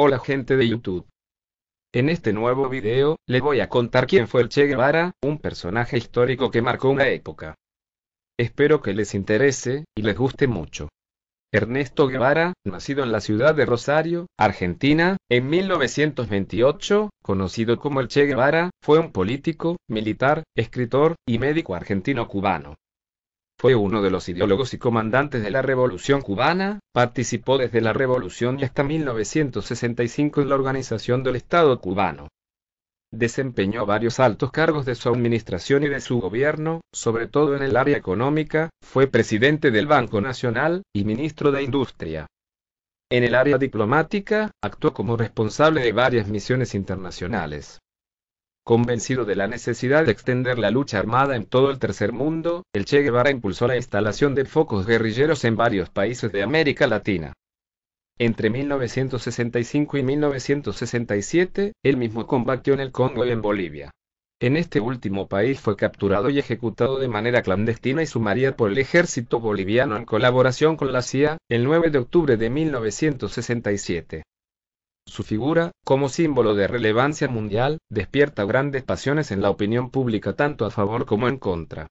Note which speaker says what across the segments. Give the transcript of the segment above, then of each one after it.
Speaker 1: Hola gente de YouTube. En este nuevo video, les voy a contar quién fue el Che Guevara, un personaje histórico que marcó una época. Espero que les interese, y les guste mucho. Ernesto Guevara, nacido en la ciudad de Rosario, Argentina, en 1928, conocido como el Che Guevara, fue un político, militar, escritor y médico argentino-cubano. Fue uno de los ideólogos y comandantes de la Revolución cubana, participó desde la Revolución y hasta 1965 en la organización del Estado cubano. Desempeñó varios altos cargos de su administración y de su gobierno, sobre todo en el área económica, fue presidente del Banco Nacional y ministro de Industria. En el área diplomática, actuó como responsable de varias misiones internacionales. Convencido de la necesidad de extender la lucha armada en todo el tercer mundo, el Che Guevara impulsó la instalación de focos guerrilleros en varios países de América Latina. Entre 1965 y 1967, él mismo combatió en el Congo y en Bolivia. En este último país fue capturado y ejecutado de manera clandestina y sumaria por el ejército boliviano en colaboración con la CIA, el 9 de octubre de 1967. Su figura, como símbolo de relevancia mundial, despierta grandes pasiones en la opinión pública tanto a favor como en contra.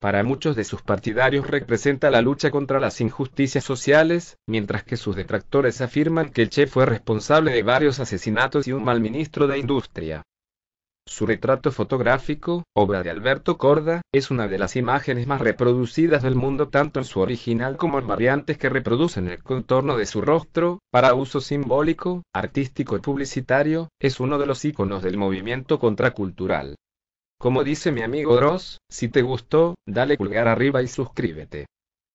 Speaker 1: Para muchos de sus partidarios representa la lucha contra las injusticias sociales, mientras que sus detractores afirman que el Che fue responsable de varios asesinatos y un mal ministro de industria. Su retrato fotográfico, obra de Alberto Corda, es una de las imágenes más reproducidas del mundo tanto en su original como en variantes que reproducen el contorno de su rostro, para uso simbólico, artístico y publicitario, es uno de los íconos del movimiento contracultural. Como dice mi amigo Dross, si te gustó, dale pulgar arriba y suscríbete.